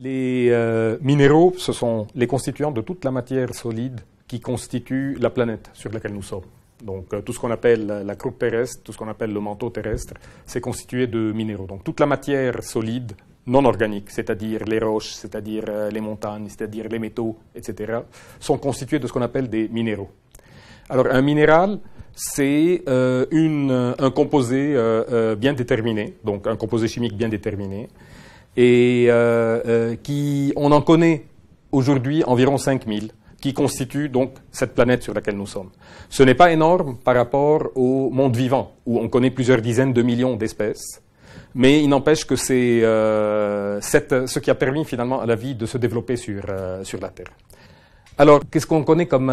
Les euh, minéraux, ce sont les constituants de toute la matière solide qui constitue la planète sur laquelle nous sommes. Donc euh, tout ce qu'on appelle la, croûte terrestre, tout ce qu'on appelle le manteau terrestre, c'est constitué de minéraux. Donc toute la matière solide non organique, c'est-à-dire les roches, c'est-à-dire euh, les montagnes, c'est-à-dire les métaux, etc., sont constitués de ce qu'on appelle des minéraux. Alors un minéral, c'est un composé bien déterminé, donc un composé chimique bien déterminé, et euh, euh, qui, on en connaît aujourd'hui environ 5000, qui constituent donc cette planète sur laquelle nous sommes. Ce n'est pas énorme par rapport au monde vivant, où on connaît plusieurs dizaines de millions d'espèces, mais il n'empêche que c'est euh, ce qui a permis finalement à la vie de se développer sur, sur la Terre. Alors, qu'est-ce qu'on connaît comme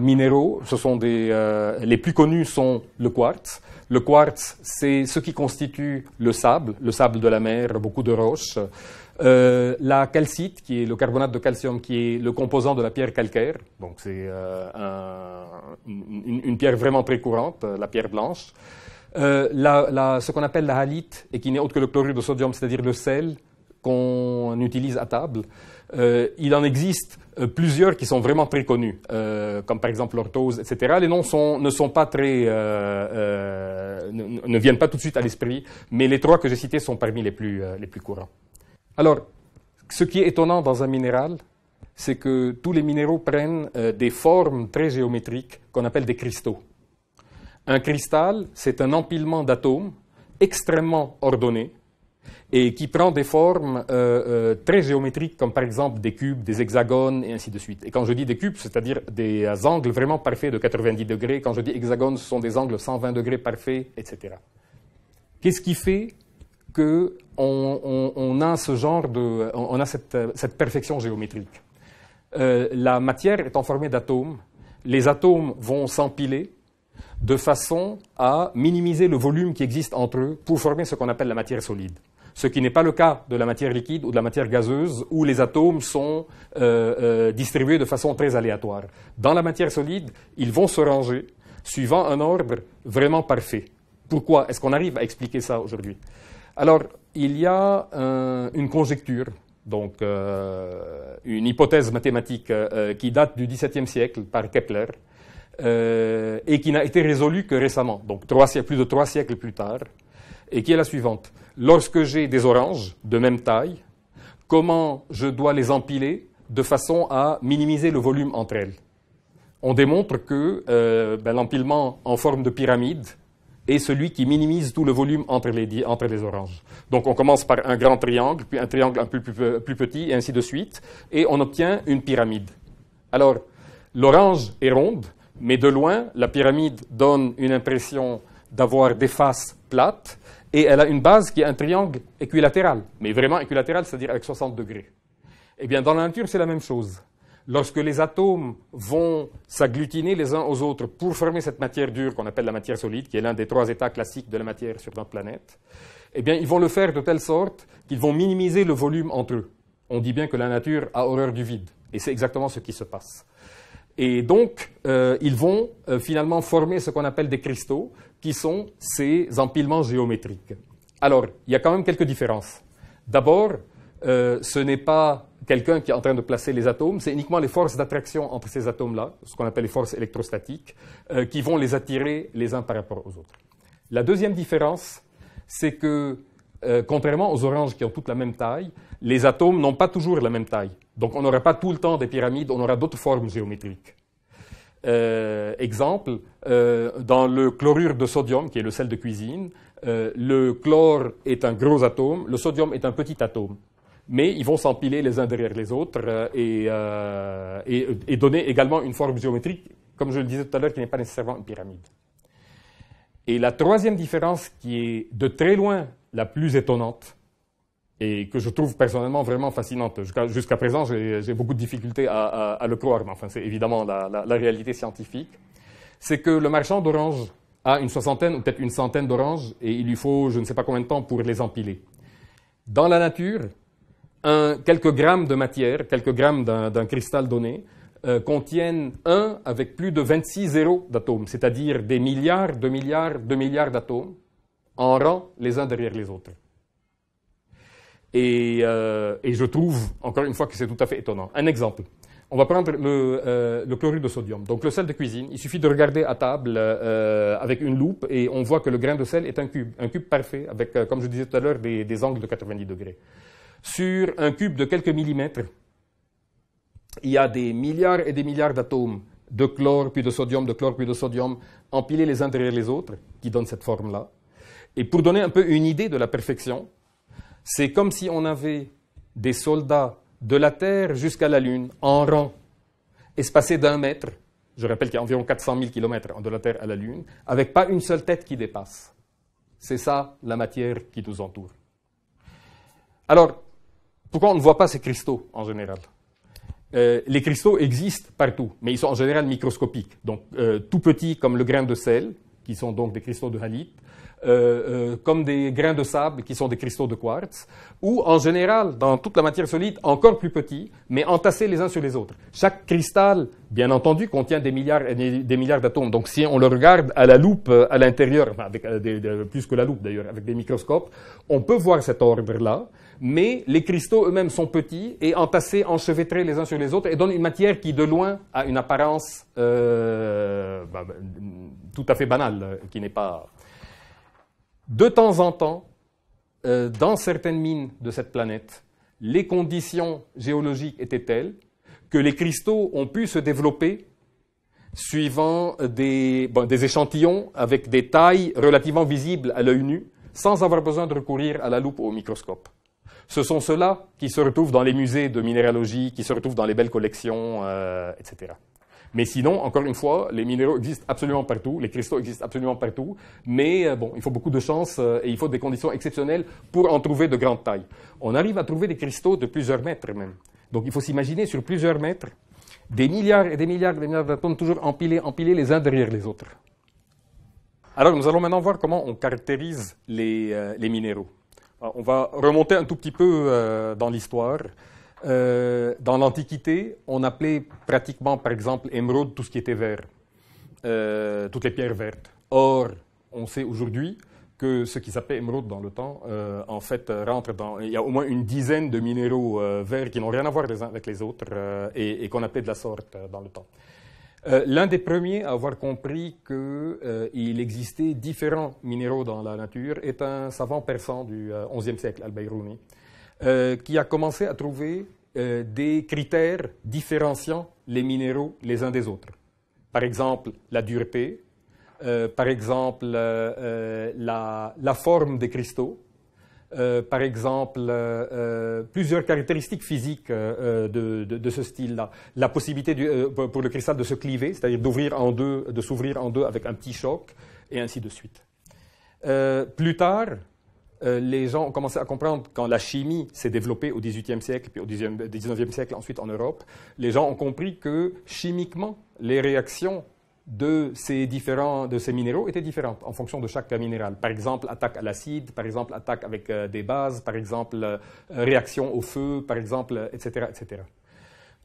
minéraux Ce sont les plus connus sont le quartz, le quartz, c'est ce qui constitue le sable, le sable de la mer, beaucoup de roches. Euh, la calcite, qui est le carbonate de calcium, qui est le composant de la pierre calcaire, donc c'est euh, une, pierre vraiment très courante, euh, la pierre blanche. ce qu'on appelle la halite, et qui n'est autre que le chlorure de sodium, c'est-à-dire le sel qu'on utilise à table. Euh, il en existe euh, plusieurs qui sont vraiment très connus, euh, comme par exemple l'orthose, etc. Les noms ne sont pas très, ne, viennent pas tout de suite à l'esprit, mais les trois que j'ai cités sont parmi les plus, les plus courants. Alors, ce qui est étonnant dans un minéral, c'est que tous les minéraux prennent des formes très géométriques qu'on appelle des cristaux. Un cristal, c'est un empilement d'atomes extrêmement ordonné, et qui prend des formes euh, euh, très géométriques, comme par exemple des cubes, des hexagones, et ainsi de suite. Et quand je dis des cubes, c'est-à-dire des euh, angles vraiment parfaits de 90 degrés, quand je dis hexagones, ce sont des angles 120 degrés parfaits, etc. Qu'est-ce qui fait qu'on a ce genre de, cette, perfection géométrique La matière étant formée d'atomes, les atomes vont s'empiler de façon à minimiser le volume qui existe entre eux pour former ce qu'on appelle la matière solide ce qui n'est pas le cas de la matière liquide ou de la matière gazeuse, où les atomes sont euh, euh, distribués de façon très aléatoire. Dans la matière solide, ils vont se ranger suivant un ordre vraiment parfait. Pourquoi est-ce qu'on arrive à expliquer ça aujourd'hui Alors, il y a une conjecture, donc euh, une hypothèse mathématique qui date du XVIIe siècle par Kepler et qui n'a été résolue que récemment, donc plus de trois siècles plus tard, et qui est la suivante lorsque j'ai des oranges de même taille, comment je dois les empiler de façon à minimiser le volume entre elles. On démontre que euh, ben, l'empilement en forme de pyramide est celui qui minimise tout le volume entre les, oranges. Donc on commence par un grand triangle, puis un triangle un peu plus, euh, plus petit, et ainsi de suite, et on obtient une pyramide. Alors, l'orange est ronde, mais de loin, la pyramide donne une impression d'avoir des faces plates, et elle a une base qui est un triangle équilatéral, mais vraiment équilatéral, c'est-à-dire avec 60 degrés. Eh bien, dans la nature, c'est la même chose. Lorsque les atomes vont s'agglutiner les uns aux autres pour former cette matière dure qu'on appelle la matière solide, qui est l'un des trois états classiques de la matière sur notre planète, eh bien, ils vont le faire de telle sorte qu'ils vont minimiser le volume entre eux. On dit bien que la nature a horreur du vide, et c'est exactement ce qui se passe. Et donc, euh, ils vont euh, finalement former ce qu'on appelle des cristaux, qui sont ces empilements géométriques. Alors, il y a quand même quelques différences. D'abord, euh, ce n'est pas quelqu'un qui est en train de placer les atomes, c'est uniquement les forces d'attraction entre ces atomes-là, ce qu'on appelle les forces électrostatiques, euh, qui vont les attirer les uns par rapport aux autres. La deuxième différence, c'est que euh, contrairement aux oranges qui ont toutes la même taille, les atomes n'ont pas toujours la même taille. Donc on n'aura pas tout le temps des pyramides, on aura d'autres formes géométriques. Euh, exemple, euh, dans le chlorure de sodium, qui est le sel de cuisine, le chlore est un gros atome, le sodium est un petit atome. Mais ils vont s'empiler les uns derrière les autres et, et donner également une forme géométrique, comme je le disais tout à l'heure, qui n'est pas nécessairement une pyramide. Et la troisième différence qui est de très loin la plus étonnante et que je trouve personnellement vraiment fascinante. Jusqu'à présent, j'ai beaucoup de difficultés à, le croire, mais c'est évidemment la, réalité scientifique. C'est que le marchand d'oranges a une soixantaine ou peut-être une centaine d'oranges et il lui faut je ne sais pas combien de temps pour les empiler. Dans la nature, quelques grammes de matière, quelques grammes d'un cristal donné, euh, contiennent un avec plus de 26 zéros d'atomes, c'est-à-dire des milliards, de milliards, de milliards d'atomes en rang les uns derrière les autres. Euh, et, je trouve, encore une fois, que c'est tout à fait étonnant. Un exemple. On va prendre le, euh, chlorure de sodium. Donc le sel de cuisine, il suffit de regarder à table euh, avec une loupe et on voit que le grain de sel est un cube, un cube parfait avec, comme je disais tout à l'heure, des, angles de 90 degrés. Sur un cube de quelques millimètres, il y a des milliards et des milliards d'atomes de chlore puis de sodium, de chlore puis de sodium, empilés les uns derrière les autres, qui donnent cette forme-là. Et pour donner un peu une idée de la perfection, c'est comme si on avait des soldats de la Terre jusqu'à la Lune en rang, espacés d'un mètre. Je rappelle qu'il y a environ 400 000 km de la Terre à la Lune, avec pas une seule tête qui dépasse. C'est ça la matière qui nous entoure. Alors, pourquoi on ne voit pas ces cristaux en général euh, les cristaux existent partout, mais ils sont en général microscopiques, donc euh, tout petits comme le grain de sel, qui sont donc des cristaux de halite, euh, euh, comme des grains de sable qui sont des cristaux de quartz, ou en général, dans toute la matière solide, encore plus petits, mais entassés les uns sur les autres. Chaque cristal, bien entendu, contient des milliards, milliards d'atomes. Donc si on le regarde à la loupe euh, à l'intérieur, avec, plus que la loupe d'ailleurs, avec des microscopes, on peut voir cet ordre-là, mais les cristaux eux-mêmes sont petits et entassés, enchevêtrés les uns sur les autres, et donnent une matière qui, de loin, a une apparence bah, tout à fait banale, qui n'est pas de temps en temps, euh, dans certaines mines de cette planète, les conditions géologiques étaient telles que les cristaux ont pu se développer suivant des, échantillons avec des tailles relativement visibles à l'œil nu, sans avoir besoin de recourir à la loupe ou au microscope. Ce sont ceux-là qui se retrouvent dans les musées de minéralogie, qui se retrouvent dans les belles collections, euh, etc. Mais sinon, encore une fois, les minéraux existent absolument partout, les cristaux existent absolument partout, mais euh, bon, il faut beaucoup de chance euh, et il faut des conditions exceptionnelles pour en trouver de grande taille. On arrive à trouver des cristaux de plusieurs mètres même. Donc il faut s'imaginer sur plusieurs mètres des milliards et des milliards de des milliards d'atomes toujours empilés, empilés les uns derrière les autres. Alors nous allons maintenant voir comment on caractérise les, euh, minéraux. on va remonter un tout petit peu dans l'histoire. Euh, dans l'Antiquité, on appelait pratiquement, par exemple, émeraude tout ce qui était vert, euh, toutes les pierres vertes. Or, on sait aujourd'hui que ce qui s'appelait émeraude dans le temps, euh, en fait, rentre dans. Il y a au moins une dizaine de minéraux verts qui n'ont rien à voir les uns avec les autres et, et qu'on appelait de la sorte dans le temps. L'un des premiers à avoir compris qu'il existait différents minéraux dans la nature est un savant persan du XIe siècle, Al-Biruni. Euh, qui a commencé à trouver euh, des critères différenciant les minéraux les uns des autres. Par exemple, la dureté, euh, par exemple, la, forme des cristaux, par exemple, plusieurs caractéristiques physiques de, ce style-là. La possibilité pour le cristal de se cliver, c'est-à-dire d'ouvrir en deux, de s'ouvrir en deux avec un petit choc, et ainsi de suite. plus tard, euh, les gens ont commencé à comprendre quand la chimie s'est développée au XVIIIe siècle, puis au XIXe euh, siècle ensuite en Europe, les gens ont compris que chimiquement, les réactions de ces de ces minéraux étaient différentes en fonction de chaque minéral. Par exemple, attaque à l'acide, par exemple, attaque avec euh, des bases, par exemple, réaction au feu, par exemple, etc., etc.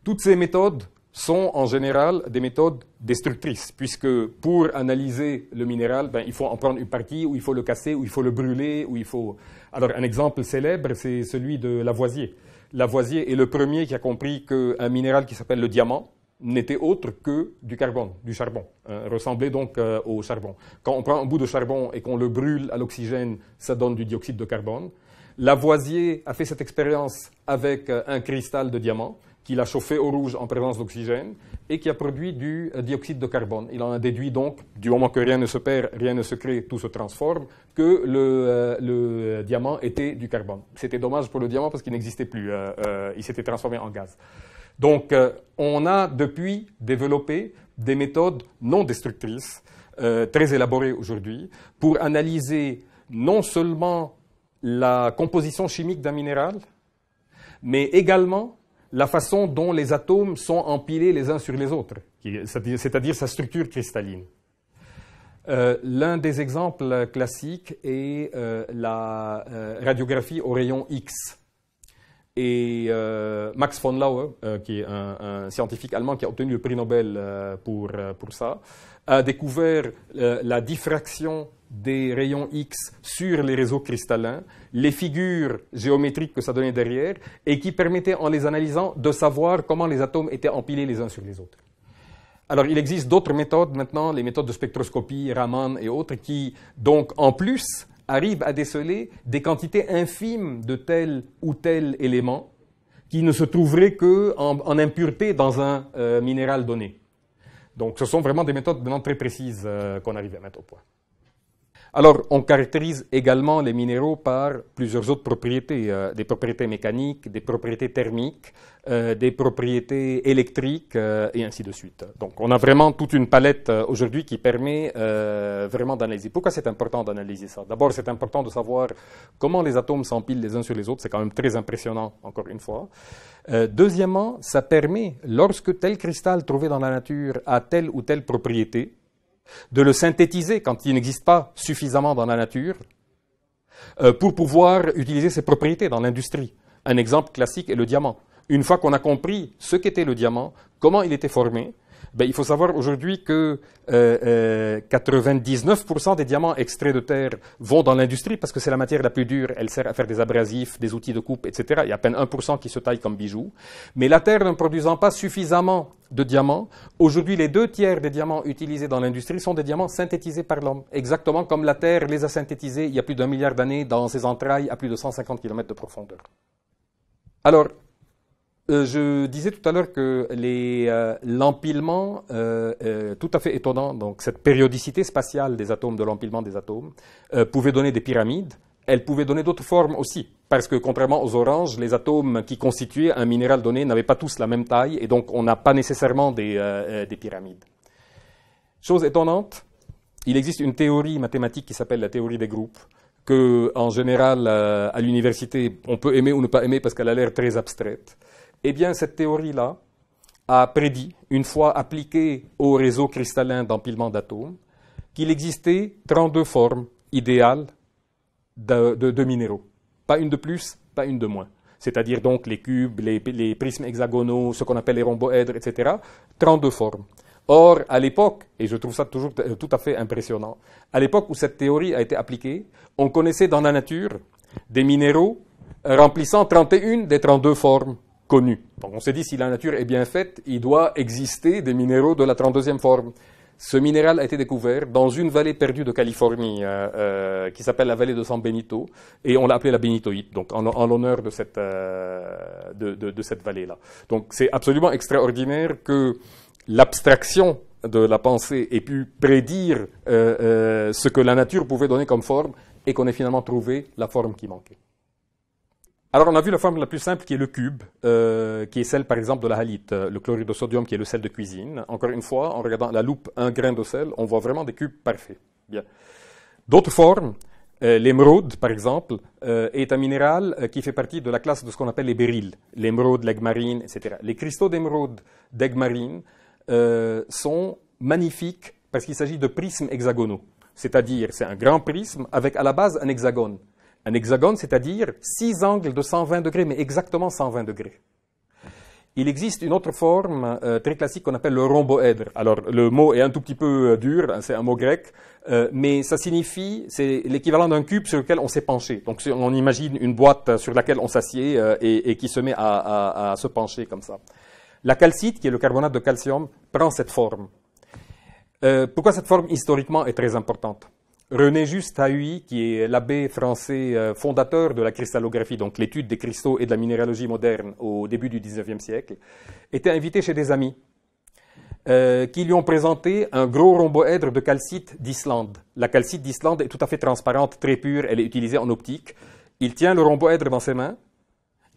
Toutes ces méthodes sont en général des méthodes destructrices, puisque pour analyser le minéral, ben, il faut en prendre une partie, ou il faut le casser, ou il faut le brûler, ou il faut... Alors un exemple célèbre, c'est celui de Lavoisier. Lavoisier est le premier qui a compris qu'un minéral qui s'appelle le diamant n'était autre que du carbone, du charbon, hein, ressemblait donc euh, au charbon. Quand on prend un bout de charbon et qu'on le brûle à l'oxygène, ça donne du dioxyde de carbone. Lavoisier a fait cette expérience avec euh, un cristal de diamant qu'il a chauffé au rouge en présence d'oxygène et qui a produit du euh, dioxyde de carbone. Il en a déduit donc, du moment que rien ne se perd, rien ne se crée, tout se transforme, que le, euh, euh, diamant était du carbone. C'était dommage pour le diamant parce qu'il n'existait plus, il s'était transformé en gaz. Donc on a depuis développé des méthodes non destructrices, très élaborées aujourd'hui, pour analyser non seulement la composition chimique d'un minéral, mais également la façon dont les atomes sont empilés les uns sur les autres, c'est-à-dire sa structure cristalline. Euh, l'un des exemples classiques est euh, la euh, radiographie au rayon X. Et Max von Lauer, qui est un, scientifique allemand qui a obtenu le prix Nobel pour ça, a découvert euh, la diffraction des rayons X sur les réseaux cristallins, les figures géométriques que ça donnait derrière, et qui permettaient, en les analysant, de savoir comment les atomes étaient empilés les uns sur les autres. Alors, il existe d'autres méthodes maintenant, les méthodes de spectroscopie, Raman et autres, qui, donc, en plus, arrivent à déceler des quantités infimes de tel ou tel élément qui ne se trouveraient qu'en en, impureté dans un euh, minéral donné. Donc, ce sont vraiment des méthodes maintenant très précises euh, qu'on arrive à mettre au point. Alors, on caractérise également les minéraux par plusieurs autres propriétés, euh, des propriétés mécaniques, des propriétés thermiques, euh, des propriétés électriques, euh, et ainsi de suite. Donc, on a vraiment toute une palette aujourd'hui qui permet vraiment d'analyser. Pourquoi c'est important d'analyser ça D'abord, c'est important de savoir comment les atomes s'empilent les uns sur les autres. C'est quand même très impressionnant, encore une fois. deuxièmement, ça permet, lorsque tel cristal trouvé dans la nature a telle ou telle propriété, de le synthétiser quand il n'existe pas suffisamment dans la nature, euh, pour pouvoir utiliser ses propriétés dans l'industrie. Un exemple classique est le diamant. Une fois qu'on a compris ce qu'était le diamant, comment il était formé, ben, il faut savoir aujourd'hui que 99% euh, euh, des diamants extraits de terre vont dans l'industrie parce que c'est la matière la plus dure. Elle sert à faire des abrasifs, des outils de coupe, etc. Il y a à peine 1% qui se taille comme bijoux. Mais la terre ne produisant pas suffisamment de diamants, aujourd'hui les deux tiers des diamants utilisés dans l'industrie sont des diamants synthétisés par l'homme. Exactement comme la terre les a synthétisés il y a plus d'un milliard d'années dans ses entrailles à plus de 150 km de profondeur. Alors, euh, je disais tout à l'heure que euh, l'empilement, euh, tout à fait étonnant, donc cette périodicité spatiale des atomes, de l'empilement des atomes, pouvait donner des pyramides. Elle pouvait donner d'autres formes aussi, parce que contrairement aux oranges, les atomes qui constituaient un minéral donné n'avaient pas tous la même taille, et donc on n'a pas nécessairement des, des pyramides. Chose étonnante, il existe une théorie mathématique qui s'appelle la théorie des groupes, que en général à l'université on peut aimer ou ne pas aimer parce qu'elle a l'air très abstraite. Eh bien, cette théorie-là a prédit, une fois appliquée au réseau cristallin d'empilement d'atomes, qu'il existait 32 formes idéales de, minéraux. Pas une de plus, pas une de moins. C'est-à-dire donc les cubes, les, les prismes hexagonaux, ce qu'on appelle les rhomboèdres, etc. 32 formes. Or, à l'époque, et je trouve ça toujours euh, tout à fait impressionnant, à l'époque où cette théorie a été appliquée, on connaissait dans la nature des minéraux remplissant 31 des 32 formes on s'est dit, si la nature est bien faite, il doit exister des minéraux de la 32e forme. Ce minéral a été découvert dans une vallée perdue de Californie euh, euh, qui s'appelle la vallée de San Benito et on l'a appelée la Benitoïde, donc en, l'honneur de cette, euh, de cette vallée-là. Donc c'est absolument extraordinaire que l'abstraction de la pensée ait pu prédire ce que la nature pouvait donner comme forme et qu'on ait finalement trouvé la forme qui manquait. Alors, on a vu la forme la plus simple qui est le cube, euh, qui est celle, par exemple, de la halite, euh, le chlorure de sodium qui est le sel de cuisine. Encore une fois, en regardant la loupe un grain de sel, on voit vraiment des cubes parfaits. Bien. D'autres formes, euh, l'émeraude, par exemple, est un minéral qui fait partie de la classe de ce qu'on appelle les béryls, l'émeraude, l'aigle marine, etc. Les cristaux d'émeraude, d'aigle marine sont magnifiques parce qu'il s'agit de prismes hexagonaux, c'est-à-dire c'est un grand prisme avec à la base un hexagone. Un hexagone, c'est-à-dire six angles de 120 degrés, mais exactement 120 degrés. Il existe une autre forme euh, très classique qu'on appelle le rhomboèdre. Alors le mot est un tout petit peu euh, dur, hein, c'est un mot grec, euh, mais ça signifie, c'est l'équivalent d'un cube sur lequel on s'est penché. Donc on imagine une boîte sur laquelle on s'assied et, qui se met à, se pencher comme ça. La calcite, qui est le carbonate de calcium, prend cette forme. pourquoi cette forme historiquement est très importante René Juste Ahuy, qui est l'abbé français euh, fondateur de la cristallographie, donc l'étude des cristaux et de la minéralogie moderne au début du XIXe siècle, était invité chez des amis euh, qui lui ont présenté un gros rhomboèdre de calcite d'Islande. La calcite d'Islande est tout à fait transparente, très pure, elle est utilisée en optique. Il tient le rhomboèdre dans ses mains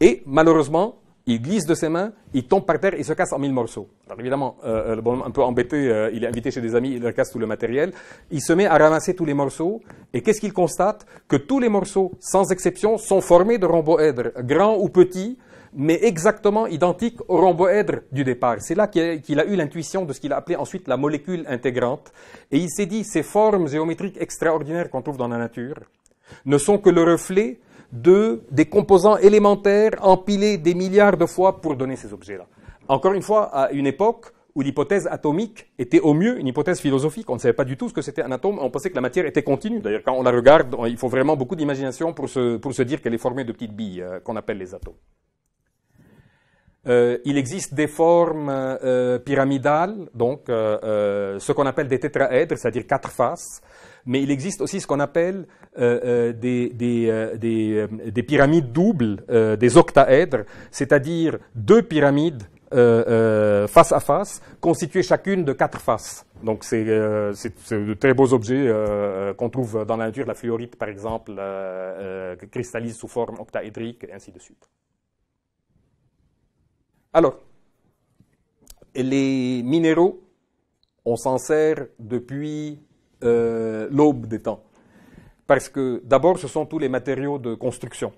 et malheureusement, il glisse de ses mains, il tombe par terre, et se casse en mille morceaux. Alors évidemment, euh, euh le un peu embêté, euh, il est invité chez des amis, il leur casse tout le matériel. Il se met à ramasser tous les morceaux, et qu'est-ce qu'il constate Que tous les morceaux, sans exception, sont formés de rhomboèdres, grands ou petits, mais exactement identiques au rhomboèdre du départ. C'est là qu'il a, a eu l'intuition de ce qu'il a appelé ensuite la molécule intégrante, et il s'est dit, ces formes géométriques extraordinaires qu'on trouve dans la nature ne sont que le reflet de, des composants élémentaires empilés des milliards de fois pour donner ces objets-là. Encore une fois, à une époque où l'hypothèse atomique était au mieux une hypothèse philosophique. On ne savait pas du tout ce que c'était un atome. On pensait que la matière était continue. D'ailleurs, quand on la regarde, il faut vraiment beaucoup d'imagination pour se, pour se dire qu'elle est formée de petites billes euh, qu'on appelle les atomes. Euh, il existe des formes euh, pyramidales, donc ce qu'on appelle des tétraèdres, c'est-à-dire quatre faces mais il existe aussi ce qu'on appelle euh, euh, euh, des, pyramides doubles, des octaèdres, c'est-à-dire deux pyramides face à face, constituées chacune de quatre faces. Donc c'est de très beaux objets qu'on trouve dans la nature, la fluorite par exemple, cristallise sous forme octaédrique, et ainsi de suite. Alors, les minéraux, on s'en sert depuis euh, l'aube des temps. Parce que d'abord, ce sont tous les matériaux de construction.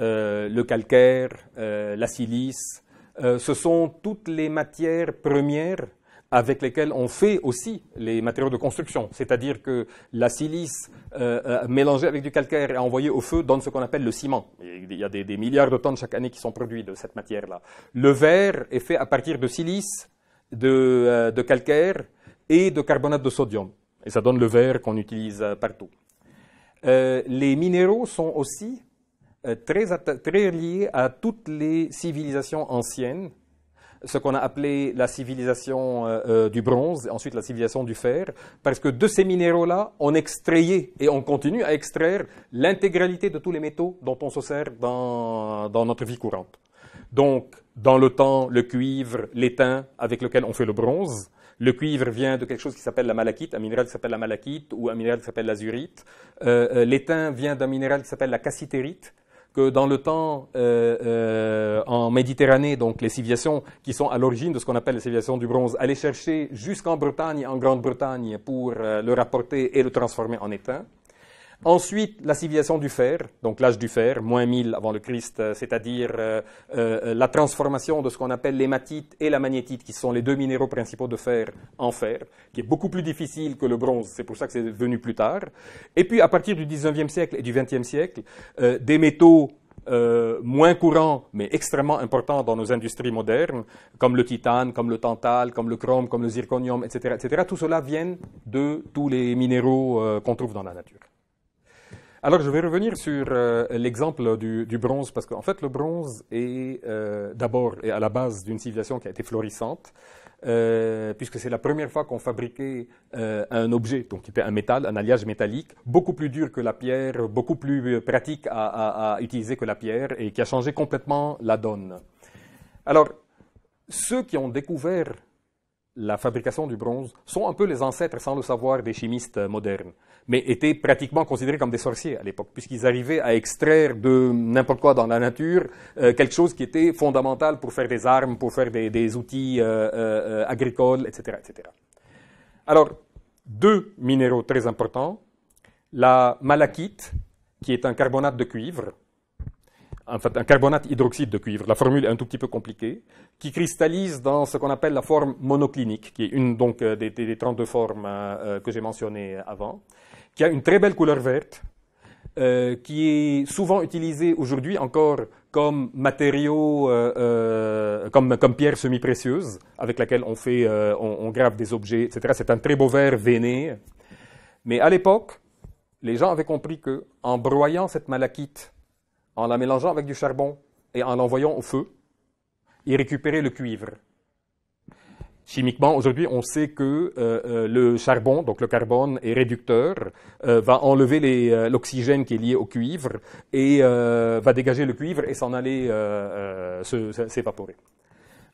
Euh, le calcaire, euh, la silice, ce sont toutes les matières premières avec lesquelles on fait aussi les matériaux de construction. C'est-à-dire que la silice mélangée avec du calcaire et envoyée au feu donne ce qu'on appelle le ciment. Il y a des, milliards de tonnes chaque année qui sont produites de cette matière-là. Le verre est fait à partir de silice, de calcaire et de carbonate de sodium. Et ça donne le verre qu'on utilise euh, partout. Euh, les minéraux sont aussi euh, très, très liés à toutes les civilisations anciennes, ce qu'on a appelé la civilisation du bronze, ensuite la civilisation du fer, parce que de ces minéraux-là, on extrayait et on continue à extraire l'intégralité de tous les métaux dont on se sert dans, dans notre vie courante. Donc, dans le temps, le cuivre, l'étain avec lequel on fait le bronze, le cuivre vient de quelque chose qui s'appelle la malachite, un minéral qui s'appelle la malachite ou un minéral qui s'appelle l'azurite. Euh, euh L'étain vient d'un minéral qui s'appelle la cassitérite que dans le temps euh, euh, en Méditerranée, donc les civilisations qui sont à l'origine de ce qu'on appelle les civilisations du bronze, allaient chercher jusqu'en Bretagne, en Grande-Bretagne, pour le rapporter et le transformer en étain. Ensuite, la civilisation du fer, donc l'âge du fer, moins 1000 avant le Christ, euh, c'est-à-dire euh, euh, la transformation de ce qu'on appelle l'hématite et la magnétite, qui sont les deux minéraux principaux de fer, en fer, qui est beaucoup plus difficile que le bronze, c'est pour ça que c'est venu plus tard. Et puis, à partir du 19e siècle et du 20e siècle, des métaux moins courants, mais extrêmement importants dans nos industries modernes, comme le titane, comme le tantal, comme le chrome, comme le zirconium, etc., etc. Tout cela vient de tous les minéraux qu'on trouve dans la nature. Alors, je vais revenir sur euh, l'exemple du, bronze, parce qu'en fait, le bronze est euh, d'abord à la base d'une civilisation qui a été florissante, euh, puisque c'est la première fois qu'on fabriquait un objet, donc un métal, un alliage métallique, beaucoup plus dur que la pierre, beaucoup plus pratique à, à utiliser que la pierre, et qui a changé complètement la donne. Alors, ceux qui ont découvert la fabrication du bronze sont un peu les ancêtres, sans le savoir, des chimistes modernes mais étaient pratiquement considérés comme des sorciers à l'époque, puisqu'ils arrivaient à extraire de n'importe quoi dans la nature euh, quelque chose qui était fondamental pour faire des armes, pour faire des, outils euh, euh, agricoles, etc., etc. Alors, deux minéraux très importants, la malachite, qui est un carbonate de cuivre, en fait, un carbonate hydroxyde de cuivre, la formule est un tout petit peu compliquée, qui cristallise dans ce qu'on appelle la forme monoclinique, qui est une donc des, 32 formes que j'ai mentionnées avant qui a une très belle couleur verte, euh, qui est souvent utilisée aujourd'hui encore comme matériau, euh, euh, comme, pierre semi-précieuse, avec laquelle on, fait, on, grave des objets, etc. C'est un très beau vert veiné. Mais à l'époque, les gens avaient compris que en broyant cette malachite, en la mélangeant avec du charbon et en l'envoyant au feu, ils récupéraient le cuivre. Chimiquement, aujourd'hui, on sait que euh, euh, le charbon, donc le carbone, est réducteur, euh, va enlever l'oxygène qui est lié au cuivre et va dégager le cuivre et s'en aller s'évaporer.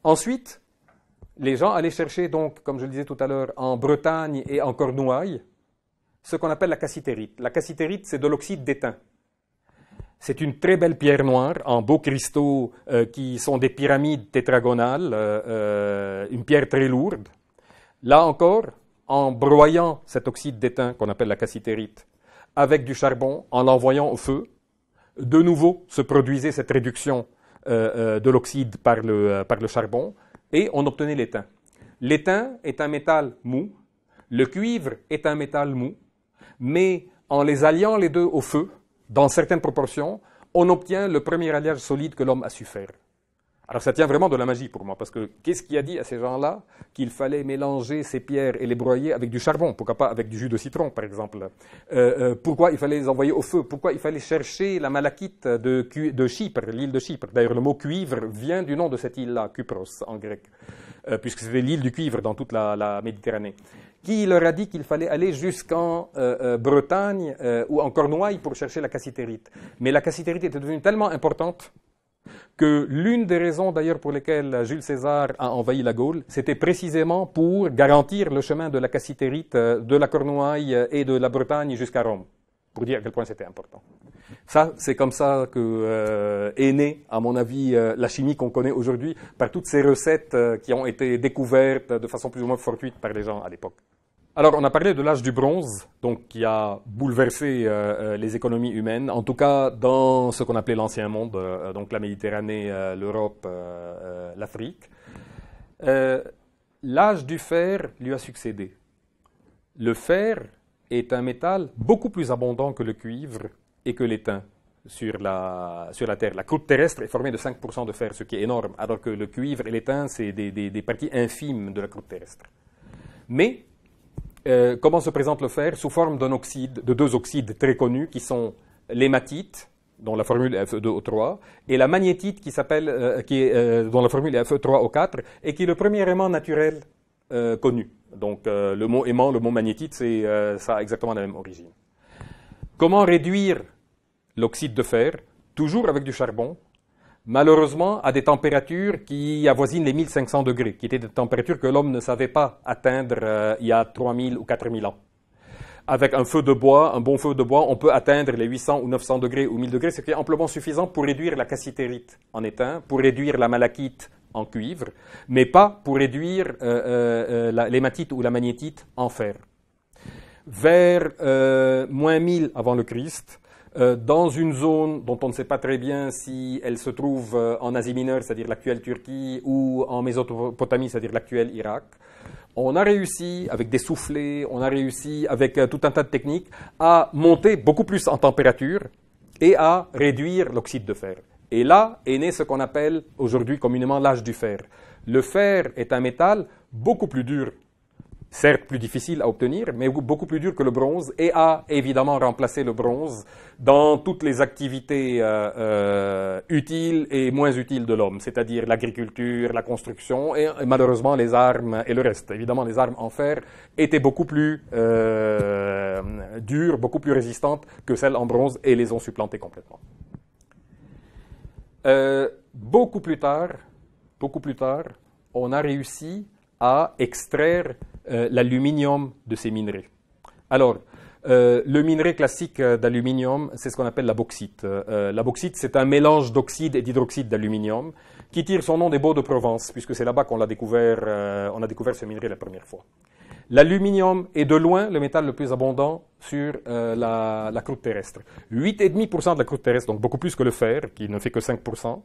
Ensuite, les gens allaient chercher, donc, comme je le disais tout à l'heure, en Bretagne et en Cornouailles, ce qu'on appelle la cassitérite. La cassitérite, c'est de l'oxyde d'étain. C'est une très belle pierre noire en beaux cristaux euh, qui sont des pyramides tétragonales, euh, euh, une pierre très lourde. Là encore, en broyant cet oxyde d'étain qu'on appelle la cassitérite avec du charbon, en l'envoyant au feu, de nouveau se produisait cette réduction de l'oxyde par le charbon et on obtenait l'étain. L'étain est un métal mou, le cuivre est un métal mou, mais en les alliant les deux au feu, dans certaines proportions, on obtient le premier alliage solide que l'homme a su faire. Alors ça tient vraiment de la magie pour moi, parce que qu'est-ce qui a dit à ces gens-là qu'il fallait mélanger ces pierres et les broyer avec du charbon Pourquoi pas avec du jus de citron, par exemple euh, euh, Pourquoi il fallait les envoyer au feu Pourquoi il fallait chercher la malachite de, Chypre, l'île de Chypre D'ailleurs, le mot cuivre vient du nom de cette île-là, Kypros en grec, euh, puisque c'était l'île du cuivre dans toute la Méditerranée qui leur a dit qu'il fallait aller jusqu'en euh, euh, Bretagne euh, ou en Cornouaille pour chercher la cassitérite. Mais la cassitérite était devenue tellement importante que l'une des raisons d'ailleurs pour lesquelles Jules César a envahi la Gaule, c'était précisément pour garantir le chemin de la cassitérite de la Cornouaille et de la Bretagne jusqu'à Rome, pour dire à quel point c'était important. Ça, c'est comme ça que est née, à mon avis, la chimie qu'on connaît aujourd'hui par toutes ces recettes qui ont été découvertes de façon plus ou moins fortuite par les gens à l'époque. Alors, on a parlé de l'âge du bronze, donc qui a bouleversé euh, euh, les économies humaines, en tout cas dans ce qu'on appelait l'ancien monde, euh, donc la Méditerranée, l'Europe, l'Afrique. l'âge du fer lui a succédé. Le fer est un métal beaucoup plus abondant que le cuivre et que l'étain sur la, sur la Terre. La croûte terrestre est formée de 5% de fer, ce qui est énorme, alors que le cuivre et l'étain, c'est des, des parties infimes de la croûte terrestre. Mais euh, comment se présente le fer Sous forme d'un oxyde, de deux oxydes très connus qui sont l'hématite, dont la formule est Fe2O3, et la magnétite qui s'appelle, euh, est, euh, dans la formule est Fe3O4, et qui est le premier aimant naturel connu. Donc le mot aimant, le mot magnétite, c'est, ça a exactement la même origine. Comment réduire l'oxyde de fer Toujours avec du charbon, malheureusement à des températures qui avoisinent les 1500 degrés, qui étaient des températures que l'homme ne savait pas atteindre euh, il y a 3000 ou 4000 ans. Avec un feu de bois, un bon feu de bois, on peut atteindre les 800 ou 900 degrés ou 1000 degrés, ce qui est amplement suffisant pour réduire la cassitérite en étain, pour réduire la malachite en cuivre, mais pas pour réduire euh, euh, l'hématite ou la magnétite en fer. Vers moins 1000 avant le Christ, euh, dans une zone dont on ne sait pas très bien si elle se trouve euh, en Asie mineure, c'est-à-dire l'actuelle Turquie, ou en Mésopotamie, c'est-à-dire l'actuel Irak. On a réussi, avec des soufflets, on a réussi, avec euh, tout un tas de techniques, à monter beaucoup plus en température et à réduire l'oxyde de fer. Et là est né ce qu'on appelle aujourd'hui communément l'âge du fer. Le fer est un métal beaucoup plus dur certes plus difficile à obtenir, mais beaucoup plus dur que le bronze, et a évidemment remplacé le bronze dans toutes les activités euh, euh, utiles et moins utiles de l'homme, c'est-à-dire l'agriculture, la construction, et, malheureusement les armes et le reste. Évidemment, les armes en fer étaient beaucoup plus euh, dures, beaucoup plus résistantes que celles en bronze, et les ont supplantées complètement. beaucoup plus tard, beaucoup plus tard, on a réussi à extraire euh, l'aluminium de ces minerais. Alors, euh, le minerai classique euh, d'aluminium, c'est ce qu'on appelle la bauxite. la bauxite, c'est un mélange d'oxyde et d'hydroxyde d'aluminium qui tire son nom des Baux de Provence, puisque c'est là-bas qu'on a découvert ce minerai la première fois. L'aluminium est de loin le métal le plus abondant sur la, la, croûte terrestre. 8,5% de la croûte terrestre, donc beaucoup plus que le fer, qui ne fait que 5%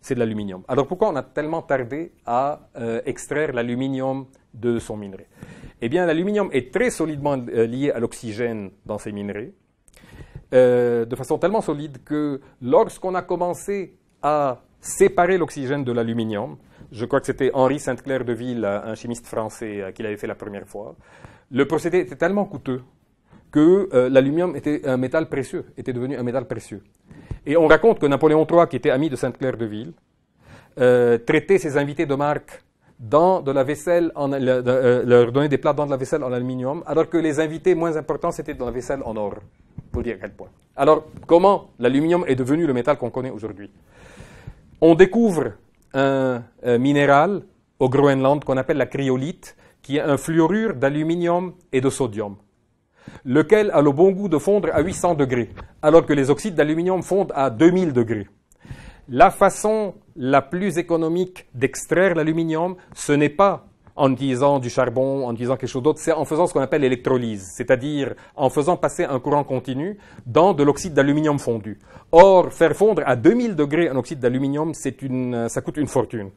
c'est de l'aluminium. Alors ah, pourquoi on a tellement tardé à euh, extraire l'aluminium de son minerai Eh bien, l'aluminium est très solidement euh, lié à l'oxygène dans ces minerais, euh, de façon tellement solide que lorsqu'on a commencé à séparer l'oxygène de l'aluminium, je crois que c'était Henri Sainte-Claire de Ville, un chimiste français, qui l'avait fait la première fois, le procédé était tellement coûteux que euh, l'aluminium était un métal précieux, était devenu un métal précieux. Et on raconte que Napoléon III, qui était ami de Sainte-Claire-de-Ville, euh, traitait ses invités de marque dans de la vaisselle, euh, leur donnait des plats dans de la vaisselle en aluminium, alors que les invités moins importants, c'était dans la vaisselle en or, pour dire quel point. Alors, comment l'aluminium est devenu le métal qu'on connaît aujourd'hui On découvre un minéral au Groenland qu'on appelle la cryolite, qui est un fluorure d'aluminium et de sodium lequel a le bon goût de fondre à 800 degrés, alors que les oxydes d'aluminium fondent à 2000 degrés. La façon la plus économique d'extraire l'aluminium, ce n'est pas en utilisant du charbon, en utilisant quelque chose d'autre, c'est en faisant ce qu'on appelle l'électrolyse, c'est-à-dire en faisant passer un courant continu dans de l'oxyde d'aluminium fondu. Or, faire fondre à 2000 degrés un oxyde d'aluminium, ça coûte une fortune.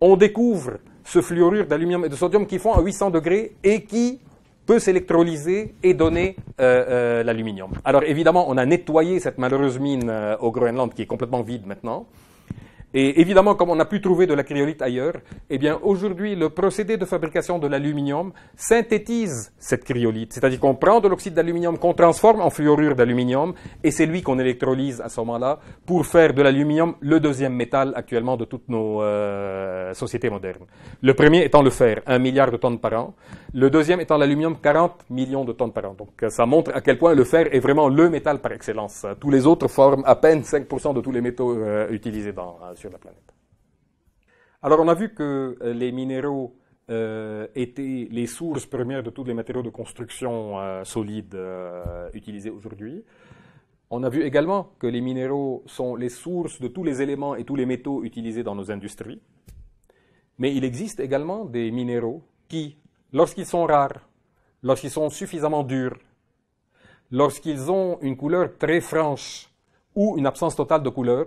On découvre ce fluorure d'aluminium et de sodium qui fond à 800 degrés et qui peut s'électrolyser et donner euh, euh, l'aluminium. Alors évidemment, on a nettoyé cette malheureuse mine euh, au Groenland qui est complètement vide maintenant. Et évidemment, comme on a pu trouver de la cryolite ailleurs, eh bien aujourd'hui, le procédé de fabrication de l'aluminium synthétise cette cryolite. C'est-à-dire qu'on prend de l'oxyde d'aluminium qu'on transforme en fluorure d'aluminium et c'est lui qu'on électrolyse à ce moment-là pour faire de l'aluminium le deuxième métal actuellement de toutes nos euh, sociétés modernes. Le premier étant le fer, 1 milliard de tonnes par an. Le deuxième étant l'aluminium, 40 millions de tonnes par an. Donc ça montre à quel point le fer est vraiment le métal par excellence. Tous les autres forment à peine 5% de tous les métaux euh, utilisés dans, euh, sur la planète. Alors on a vu que euh, les minéraux euh, étaient les sources premières de tous les matériaux de construction euh, solides utilisés aujourd'hui. On a vu également que les minéraux sont les sources de tous les éléments et tous les métaux utilisés dans nos industries. Mais il existe également des minéraux qui, lorsqu'ils sont rares, lorsqu'ils sont suffisamment durs, lorsqu'ils ont une couleur très franche ou une absence totale de couleur,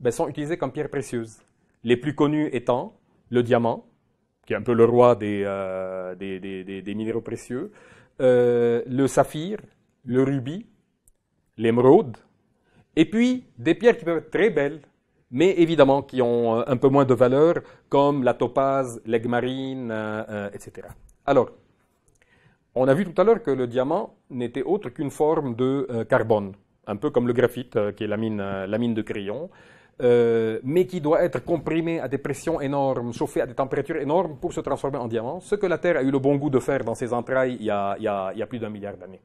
ben, sont utilisées comme pierres précieuses. Les plus connues étant le diamant, qui est un peu le roi des, euh, minéraux précieux, euh, le saphir, le rubis, l'émeraude, et puis des pierres qui peuvent être très belles, mais évidemment qui ont euh, un peu moins de valeur, comme la topaze, l'aigle marine, etc. Alors, on a vu tout à l'heure que le diamant n'était autre qu'une forme de carbone, un peu comme le graphite, qui est la mine, la mine de crayon. Euh, mais qui doit être comprimé à des pressions énormes, chauffé à des températures énormes pour se transformer en diamant, ce que la Terre a eu le bon goût de faire dans ses entrailles il y a, plus d'un milliard d'années.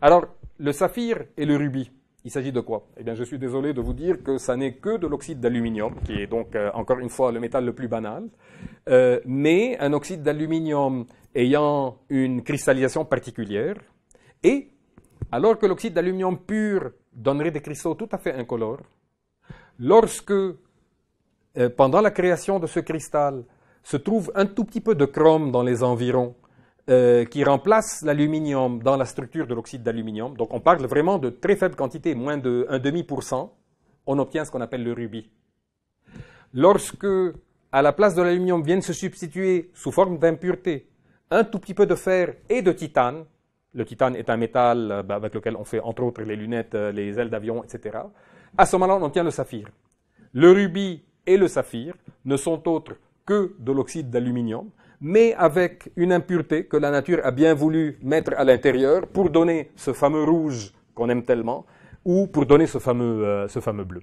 Alors, le saphir et le rubis, il s'agit de quoi Eh bien, je suis désolé de vous dire que ça n'est que de l'oxyde d'aluminium, qui est donc euh, encore une fois le métal le plus banal, euh, mais un oxyde d'aluminium ayant une cristallisation particulière, et alors que l'oxyde d'aluminium pur donnerait des cristaux tout à fait incolores, lorsque, euh, pendant la création de ce cristal, se trouve un tout petit peu de chrome dans les environs, euh, qui remplace l'aluminium dans la structure de l'oxyde d'aluminium, donc on parle vraiment de très faible quantité, moins de 1,5%, on obtient ce qu'on appelle le rubis. Lorsque, à la place de l'aluminium, viennent se substituer, sous forme d'impureté, un tout petit peu de fer et de titane, le titane est un métal euh, bah, avec lequel on fait entre autres les lunettes, les ailes d'avion, etc. À ce moment-là, on tient le saphir. Le rubis et le saphir ne sont autres que de l'oxyde d'aluminium, mais avec une impureté que la nature a bien voulu mettre à l'intérieur pour donner ce fameux rouge qu'on aime tellement, ou pour donner ce fameux, euh, bleu.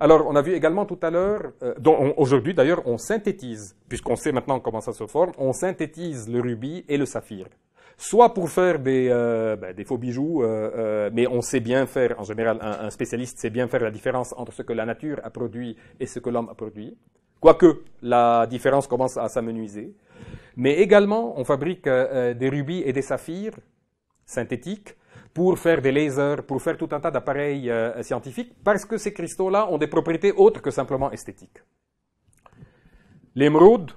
Alors, on a vu également tout à l'heure, euh, aujourd'hui d'ailleurs, on synthétise, puisqu'on sait maintenant comment ça se forme, on synthétise le rubis et le saphir soit pour faire des, euh, ben, faux bijoux, euh, euh, mais on sait bien faire, en général, un, spécialiste sait bien faire la différence entre ce que la nature a produit et ce que l'homme a produit, quoique la différence commence à s'amenuiser. Mais également, on fabrique des rubis et des saphirs synthétiques pour faire des lasers, pour faire tout un tas d'appareils scientifiques, parce que ces cristaux-là ont des propriétés autres que simplement esthétiques. L'émeraude,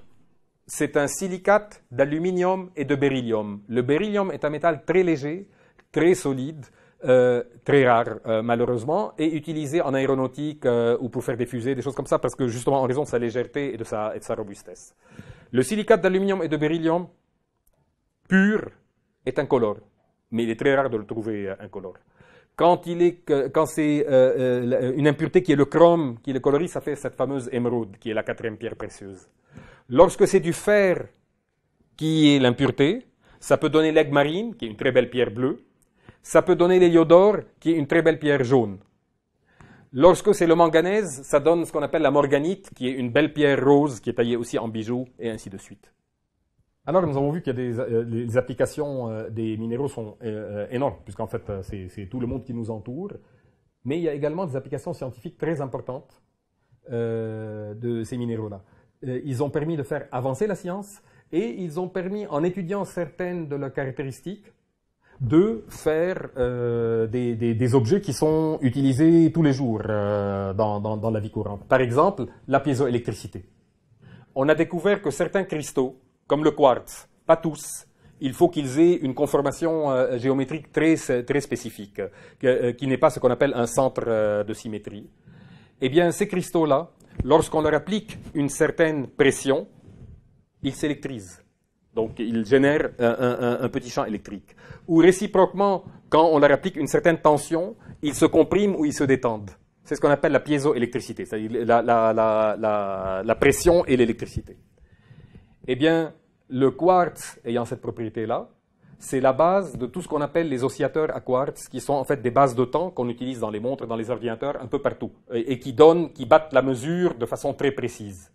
c'est un silicate d'aluminium et de beryllium. Le beryllium est un métal très léger, très solide, euh, très rare euh, malheureusement, et utilisé en aéronautique euh, ou pour faire des fusées, des choses comme ça, parce que justement en raison de sa légèreté et de sa, robustesse. Le silicate d'aluminium et de beryllium pur est incolore, mais il est très rare de le trouver incolore. Quand, il est, quand c'est une impureté qui est le chrome qui le colorise, ça fait cette fameuse émeraude qui est la quatrième pierre précieuse. Lorsque c'est du fer qui est l'impureté, ça peut donner l'aigle marine, qui est une très belle pierre bleue. Ça peut donner l'héliodore, qui est une très belle pierre jaune. Lorsque c'est le manganèse, ça donne ce qu'on appelle la morganite, qui est une belle pierre rose qui est taillée aussi en bijoux, et ainsi de suite. Alors, nous avons vu que euh, les applications euh, des minéraux sont euh, énormes, puisqu'en fait, c'est tout le monde qui nous entoure. Mais il y a également des applications scientifiques très importantes de ces minéraux-là. Euh, ils ont permis de faire avancer la science et ils ont permis, en étudiant certaines de leurs caractéristiques, de faire euh, des, objets qui sont utilisés tous les jours euh, dans, la vie courante. Par exemple, la piézoélectricité. On a découvert que certains cristaux, comme le quartz, pas tous, il faut qu'ils aient une conformation géométrique très, spécifique, qui n'est pas ce qu'on appelle un centre de symétrie. Eh bien, ces cristaux-là, lorsqu'on leur applique une certaine pression, ils s'électrisent. Donc, ils génèrent un, petit champ électrique. Ou réciproquement, quand on leur applique une certaine tension, ils se compriment ou ils se détendent. C'est ce qu'on appelle la piézoélectricité, c'est-à-dire la, pression et l'électricité. Eh bien, le quartz ayant cette propriété-là, c'est la base de tout ce qu'on appelle les oscillateurs à quartz, qui sont en fait des bases de temps qu'on utilise dans les montres, dans les ordinateurs, un peu partout, et, qui donnent, qui battent la mesure de façon très précise.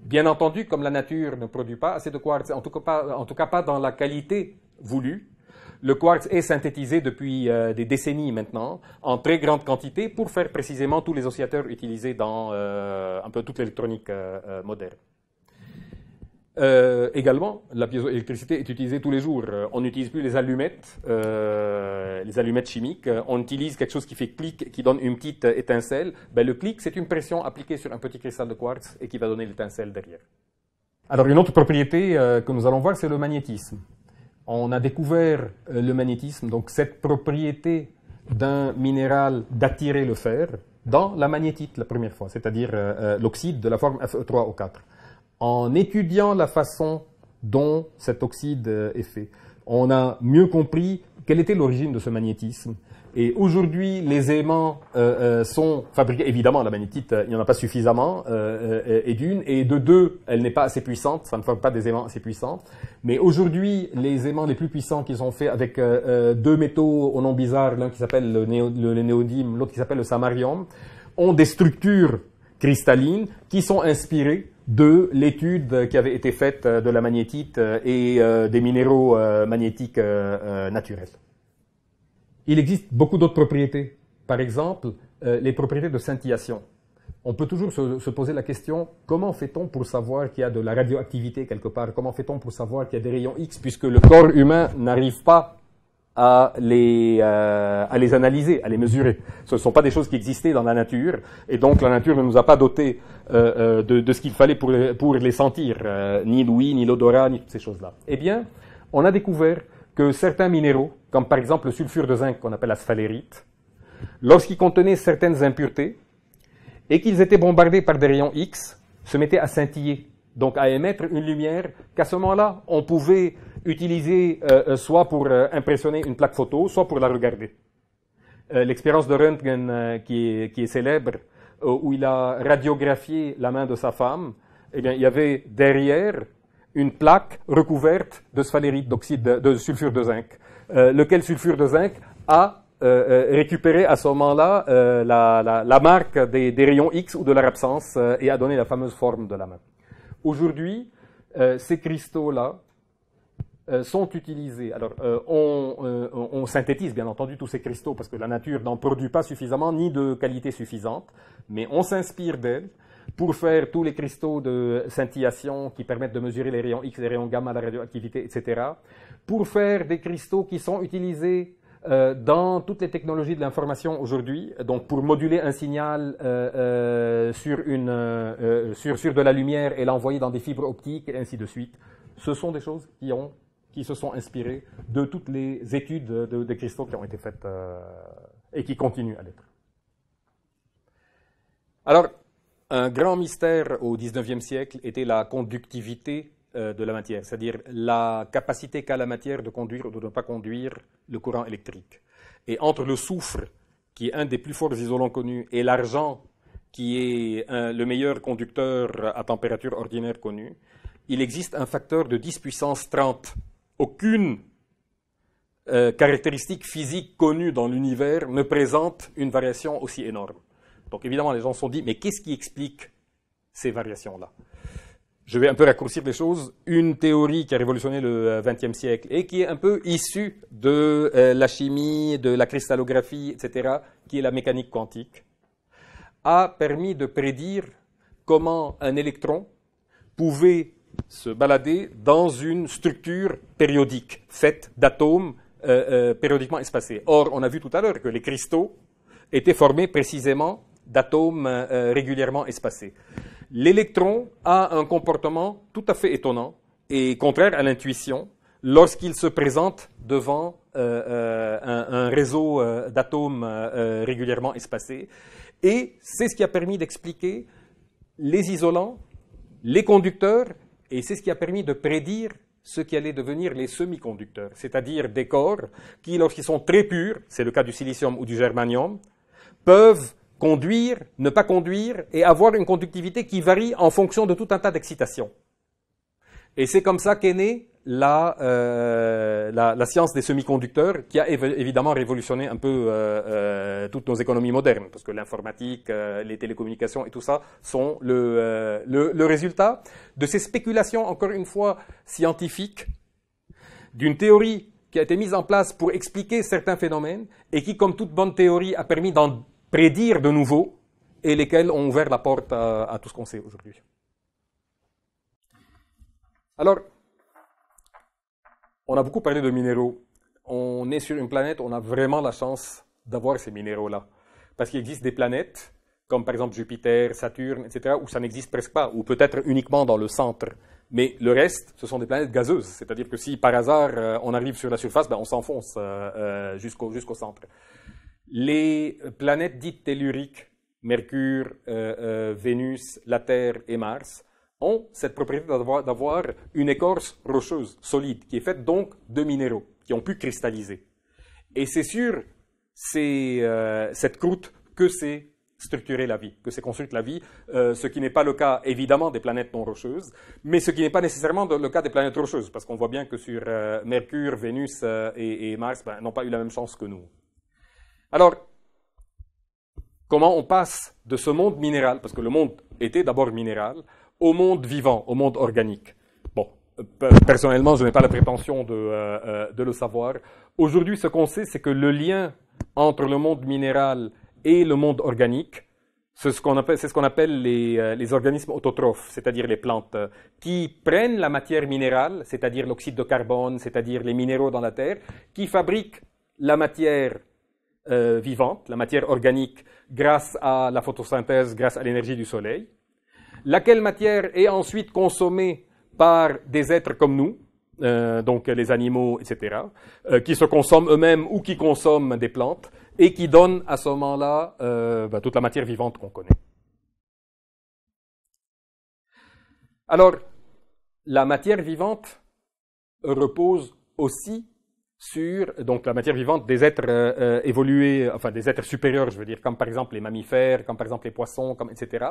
Bien entendu, comme la nature ne produit pas assez de quartz, en tout cas pas, dans la qualité voulue, le quartz est synthétisé depuis euh, des décennies maintenant en très grande quantité pour faire précisément tous les oscillateurs utilisés dans euh, un peu toute l'électronique euh, moderne. Euh, également, la piezoélectricité est utilisée tous les jours. Euh, on n'utilise plus les allumettes, euh, les allumettes chimiques. On utilise quelque chose qui fait clic, qui donne une petite étincelle. Ben, le clic, c'est une pression appliquée sur un petit cristal de quartz et qui va donner l'étincelle derrière. Alors, une autre propriété que nous allons voir, c'est le magnétisme. On a découvert le magnétisme, donc cette propriété d'un minéral d'attirer le fer dans la magnétite la première fois, c'est-à-dire l'oxyde de la forme FE3O4 en étudiant la façon dont cet oxyde est fait. On a mieux compris quelle était l'origine de ce magnétisme. Et aujourd'hui, les aimants euh, euh, sont fabriqués. Évidemment, la magnétite, euh, il n'y en a pas suffisamment, et d'une. Et de deux, elle n'est pas assez puissante. Ça ne forme pas des aimants assez puissants. Mais aujourd'hui, les aimants les plus puissants qu'ils ont faits avec deux métaux au nom bizarre, l'un qui s'appelle le, le néodyme, l'autre qui s'appelle le samarium, ont des structures cristallines qui sont inspirées de l'étude qui avait été faite euh, de la magnétite euh, et euh, des minéraux magnétiques naturels. Il existe beaucoup d'autres propriétés. Par exemple, les propriétés de scintillation. On peut toujours se, poser la question, comment fait-on pour savoir qu'il y a de la radioactivité quelque part Comment fait-on pour savoir qu'il y a des rayons X puisque le corps humain n'arrive pas euh, à les, analyser, à les mesurer. Ce ne sont pas des choses qui existaient dans la nature, et donc la nature ne nous a pas dotés euh, euh, de, ce qu'il fallait pour, les sentir, ni l'ouïe, ni l'odorat, ni toutes ces choses-là. Eh bien, on a découvert que certains minéraux, comme par exemple le sulfure de zinc qu'on appelle la lorsqu'ils contenaient certaines impuretés, et qu'ils étaient bombardés par des rayons X, se mettaient à scintiller donc à émettre une lumière, qu'à ce moment-là, on pouvait utiliser euh, euh, soit pour euh, impressionner une plaque photo, soit pour la regarder. L'expérience de Röntgen, qui est, qui, est, célèbre, où il a radiographié la main de sa femme, eh bien, il y avait derrière une plaque recouverte de sphalérite, d'oxyde de, sulfure de zinc, lequel sulfure de zinc a récupéré à ce moment-là la, la, marque des, des, rayons X ou de leur absence et a donné la fameuse forme de la main. Aujourd'hui, euh, ces cristaux-là euh, sont utilisés. Alors, euh, on, synthétise bien entendu tous ces cristaux parce que la nature n'en produit pas suffisamment ni de qualité suffisante, mais on s'inspire d'elle pour faire tous les cristaux de scintillation qui permettent de mesurer les rayons X, les rayons gamma, la radioactivité, etc., pour faire des cristaux qui sont utilisés euh, dans toutes les technologies de l'information aujourd'hui, donc pour moduler un signal euh, euh, sur, de la lumière et l'envoyer dans des fibres optiques et ainsi de suite, ce sont des choses qui, se sont inspirées de toutes les études de, cristaux qui ont été faites et qui continuent à l'être. Alors, un grand mystère au XIXe siècle était la conductivité euh, de la matière, c'est-à-dire la capacité qu'a la matière de conduire ou de ne pas conduire le courant électrique. Et entre le soufre, qui est un des plus forts isolants connus, et l'argent, qui est le meilleur conducteur à température ordinaire connu, il existe un facteur de 10 puissance 30. Aucune euh, caractéristique physique connue dans l'univers ne présente une variation aussi énorme. Donc évidemment, les gens se sont dit, mais qu'est-ce qui explique ces variations-là je vais un peu raccourcir les choses, une théorie qui a révolutionné le XXe euh, siècle et qui est un peu issue de euh, la chimie, de la cristallographie, etc., qui est la mécanique quantique, a permis de prédire comment un électron pouvait se balader dans une structure périodique faite d'atomes euh, périodiquement espacés. Or, on a vu tout à l'heure que les cristaux étaient formés précisément d'atomes régulièrement espacés l'électron a un comportement tout à fait étonnant et contraire à l'intuition lorsqu'il se présente devant euh, euh, un, réseau euh, d'atomes régulièrement espacés. Et c'est ce qui a permis d'expliquer les isolants, les conducteurs, et c'est ce qui a permis de prédire ce qui allait devenir les semi-conducteurs, c'est-à-dire des corps qui, lorsqu'ils sont très purs, c'est le cas du silicium ou du germanium, peuvent conduire, ne pas conduire, et avoir une conductivité qui varie en fonction de tout un tas d'excitations. Et c'est comme ça qu'est née la, euh, science des semi-conducteurs, qui a évidemment révolutionné un peu euh, euh, toutes nos économies modernes, parce que l'informatique, les télécommunications et tout ça sont le, le résultat de ces spéculations, encore une fois, scientifiques, d'une théorie qui a été mise en place pour expliquer certains phénomènes, et qui, comme toute bonne théorie, a permis d'en prédire de nouveau et lesquels ont ouvert la porte à, tout ce qu'on sait aujourd'hui. Alors, on a beaucoup parlé de minéraux. On est sur une planète, on a vraiment la chance d'avoir ces minéraux-là. Parce qu'il existe des planètes, comme par exemple Jupiter, Saturne, etc., où ça n'existe presque pas, ou peut-être uniquement dans le centre. Mais le reste, ce sont des planètes gazeuses. C'est-à-dire que si par hasard euh, on arrive sur la surface, ben, on s'enfonce euh, euh, jusqu'au centre les planètes dites telluriques, Mercure, euh, euh, Vénus, la Terre et Mars, ont cette propriété d'avoir une écorce rocheuse, solide, qui est faite donc de minéraux, qui ont pu cristalliser. Et c'est sur euh, cette croûte que c'est structurer la vie, que c'est construite la vie, ce qui n'est pas le cas évidemment des planètes non rocheuses, mais ce qui n'est pas nécessairement le cas des planètes rocheuses, parce qu'on voit bien que sur Mercure, Vénus et, Mars, ben, n'ont pas eu la même chance que nous. Alors, comment on passe de ce monde minéral, parce que le monde était d'abord minéral, au monde vivant, au monde organique Bon, personnellement, je n'ai pas la prétention euh, euh, de, le savoir. Aujourd'hui, ce qu'on sait, c'est que le lien entre le monde minéral et le monde organique, c'est ce qu'on appelle, les, euh, les, organismes autotrophes, c'est-à-dire les plantes, qui prennent la matière minérale, c'est-à-dire l'oxyde de carbone, c'est-à-dire les minéraux dans la terre, qui fabriquent la matière euh, vivante, la matière organique, grâce à la photosynthèse, grâce à l'énergie du soleil, laquelle matière est ensuite consommée par des êtres comme nous, euh, donc les animaux, etc., euh, qui se consomment eux-mêmes ou qui consomment des plantes, et qui donnent à ce moment-là bah, toute la matière vivante qu'on connaît. Alors, la matière vivante repose aussi sur donc la matière vivante des êtres euh, euh, évolués, enfin des êtres supérieurs, je veux dire, comme par exemple les mammifères, comme par exemple les poissons, comme etc.,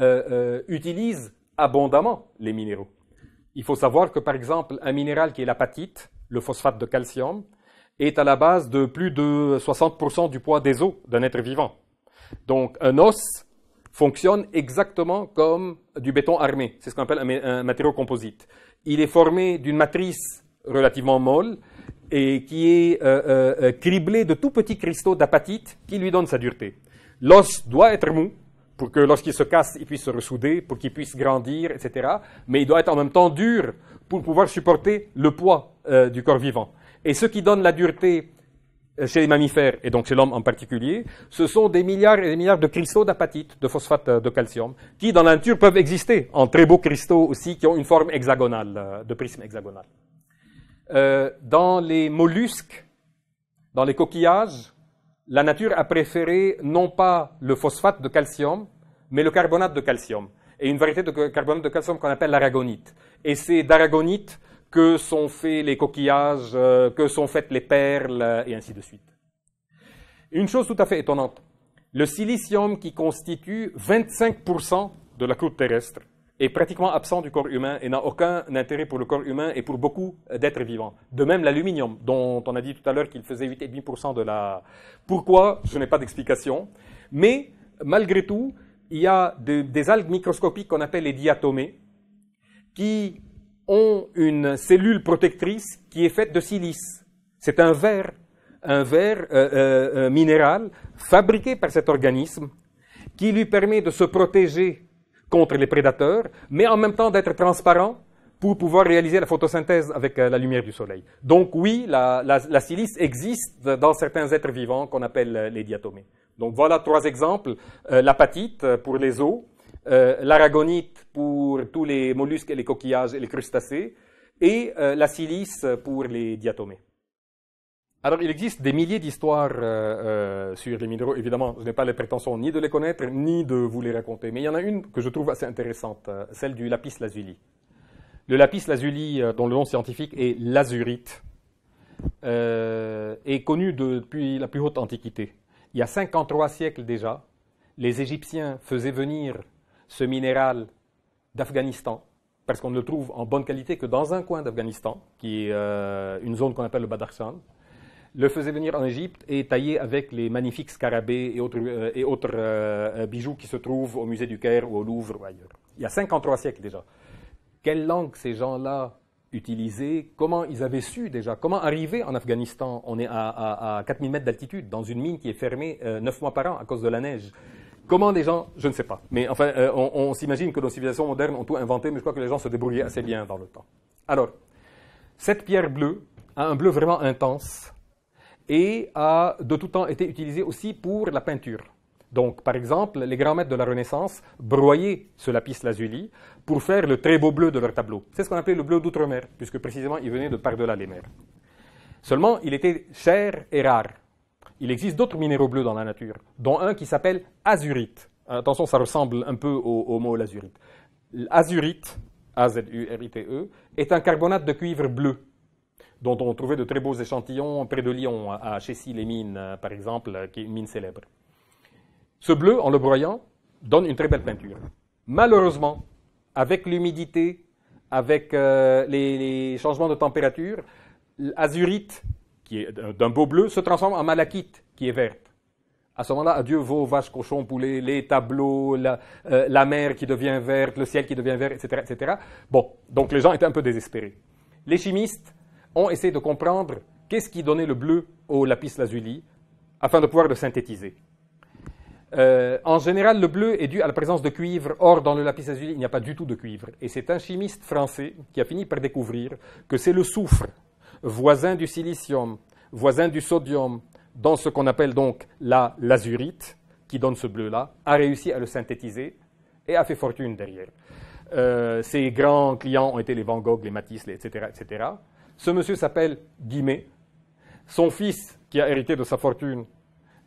euh, utilisent abondamment les minéraux. Il faut savoir que par exemple un minéral qui est l'apatite, le phosphate de calcium, est à la base de plus de 60% du poids des os d'un être vivant. Donc un os fonctionne exactement comme du béton armé, c'est ce qu'on appelle un matériau composite. Il est formé d'une matrice relativement molle et qui est euh, euh, euh, criblé de tout petits cristaux d'apatite qui lui donnent sa dureté. L'os doit être mou pour que lorsqu'il se casse, il puisse se ressouder, pour qu'il puisse grandir, etc. Mais il doit être en même temps dur pour pouvoir supporter le poids du corps vivant. Et ce qui donne la dureté chez les mammifères, et donc chez l'homme en particulier, ce sont des milliards et des milliards de cristaux d'apatite, de phosphate de calcium, qui dans la nature peuvent exister en très beaux cristaux aussi, qui ont une forme hexagonale, de prisme hexagonal. Euh, dans les mollusques, dans les coquillages, la nature a préféré non pas le phosphate de calcium, mais le carbonate de calcium, et une variété de carbonate de calcium qu'on appelle l'aragonite. Et c'est d'aragonite que sont faits les coquillages, euh, que sont faites les perles, et ainsi de suite. Une chose tout à fait étonnante, le silicium qui constitue 25% de la croûte terrestre est pratiquement absent du corps humain et n'a aucun intérêt pour le corps humain et pour beaucoup d'êtres vivants. De même, l'aluminium, dont on a dit tout à l'heure qu'il faisait 8,5% de la... Pourquoi Je n'ai pas d'explication. Mais malgré tout, il y a des algues microscopiques qu'on appelle les diatomées, qui ont une cellule protectrice qui est faite de silice. C'est un verre, un verre euh, euh, euh, minéral fabriqué par cet organisme qui lui permet de se protéger contre les prédateurs, mais en même temps d'être transparent pour pouvoir réaliser la photosynthèse avec euh, la lumière du soleil. Donc oui, la, silice existe dans certains êtres vivants qu'on appelle euh, les diatomées. Donc voilà trois exemples. Euh, l'apatite pour les os, l'aragonite pour tous les mollusques et les coquillages et les crustacés, et la silice pour les diatomées. Alors, il existe des milliers d'histoires euh, euh, sur les minéraux. Évidemment, je n'ai pas les prétentions ni de les connaître, ni de vous les raconter. Mais il y en a une que je trouve assez intéressante, euh, celle du lapis lazuli. Le lapis lazuli, dont le nom scientifique est lazurite, est connu depuis la plus haute antiquité. Il y a 53 siècles déjà, les Égyptiens faisaient venir ce minéral d'Afghanistan, parce qu'on ne le trouve en bonne qualité que dans un coin d'Afghanistan, qui est une zone qu'on appelle le Badakhshan le faisait venir en Égypte et taillé avec les magnifiques scarabées et autres, euh, euh, euh, bijoux qui se trouvent au musée du Caire ou au Louvre ou ailleurs. Il y a 53 siècles déjà. Quelle langue ces gens-là utilisaient Comment ils avaient su déjà Comment arriver en Afghanistan On est à, à, à 4000 mètres d'altitude, dans une mine qui est fermée 9 mois par an à cause de la neige. Comment des gens, je ne sais pas. Mais enfin, on, on s'imagine que nos civilisations modernes ont tout inventé, mais je crois que les gens se débrouillaient assez bien dans le temps. Alors, cette pierre bleue a un bleu vraiment intense, et a de tout temps été utilisé aussi pour la peinture. Donc, par exemple, les grands maîtres de la Renaissance broyaient ce lapis lazuli pour faire le très beau bleu de leur tableau. C'est ce qu'on appelait le bleu d'outre-mer, puisque précisément il venait de par-delà les mers. Seulement, il était cher et rare. Il existe d'autres minéraux bleus dans la nature, dont un qui s'appelle azurite. Attention, ça ressemble un peu au, mot lazurite. L'azurite, A-Z-U-R-I-T-E, e, est un carbonate de cuivre bleu, dont on trouvait de très beaux échantillons près de Lyon, à Chessy-les-Mines, par exemple, qui est une mine célèbre. Ce bleu, en le broyant, donne une très belle peinture. Malheureusement, avec l'humidité, avec euh, les, changements de température, l'azurite, qui est d'un beau bleu, se transforme en malachite, qui est verte. À ce moment-là, adieu vos vaches, cochons, poulets, les tableaux, la, euh, la, mer qui devient verte, le ciel qui devient vert, etc., etc. Bon, donc les gens étaient un peu désespérés. Les chimistes ont essayé de comprendre qu'est-ce qui donnait le bleu au lapis lazuli afin de pouvoir le synthétiser. Euh, en général, le bleu est dû à la présence de cuivre. Or, dans le lapis lazuli, il n'y a pas du tout de cuivre. Et c'est un chimiste français qui a fini par découvrir que c'est le soufre, voisin du silicium, voisin du sodium, dans ce qu'on appelle donc la lazurite, qui donne ce bleu-là, a réussi à le synthétiser et a fait fortune derrière. Euh, ses grands clients ont été les Van Gogh, les Matisse, etc., etc. Ce monsieur s'appelle Guimet. Son fils, qui a hérité de sa fortune,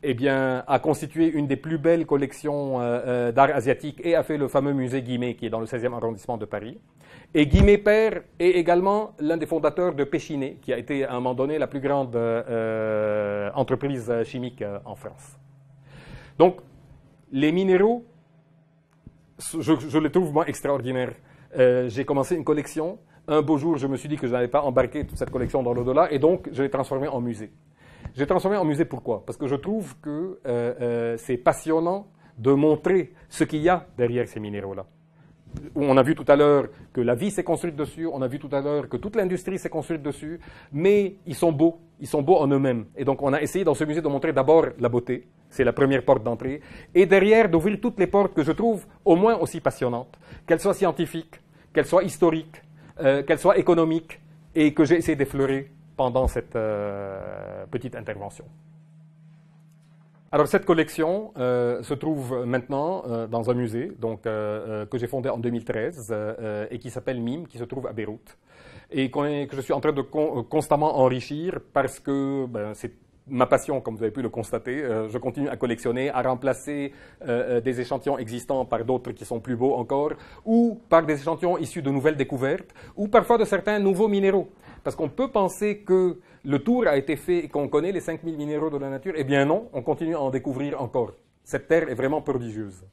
eh bien, a constitué une des plus belles collections euh, euh, d'art asiatique et a fait le fameux musée Guimet, qui est dans le 16e arrondissement de Paris. Et Guimet Père est également l'un des fondateurs de Péchiné, qui a été à un moment donné la plus grande euh, entreprise chimique en France. Donc, les minéraux, je, je les trouve moi extraordinaires. J'ai commencé une collection un beau jour, je me suis dit que je n'avais pas embarqué toute cette collection dans l'au-delà et donc je l'ai transformée en musée. J'ai transformé en musée pourquoi Parce que je trouve que euh, euh, c'est passionnant de montrer ce qu'il y a derrière ces minéraux-là. On a vu tout à l'heure que la vie s'est construite dessus, on a vu tout à l'heure que toute l'industrie s'est construite dessus, mais ils sont beaux, ils sont beaux en eux-mêmes. Et donc on a essayé dans ce musée de montrer d'abord la beauté, c'est la première porte d'entrée, et derrière d'ouvrir toutes les portes que je trouve au moins aussi passionnantes, qu'elles soient scientifiques, qu'elles soient historiques, euh, qu'elle soit économique et que j'ai essayé d'effleurer pendant cette euh, petite intervention. Alors cette collection euh, se trouve maintenant dans un musée donc, que j'ai fondé en 2013 et qui s'appelle MIM, qui se trouve à Beyrouth et que je suis en train de constamment enrichir parce que ben, c'est ma passion, comme vous avez pu le constater. Euh, je continue à collectionner, à remplacer euh, euh, des échantillons existants par d'autres qui sont plus beaux encore, ou par des échantillons issus de nouvelles découvertes, ou parfois de certains nouveaux minéraux. Parce qu'on peut penser que le tour a été fait et qu'on connaît les 5000 minéraux de la nature. Eh bien non, on continue à en découvrir encore. Cette terre est vraiment prodigieuse.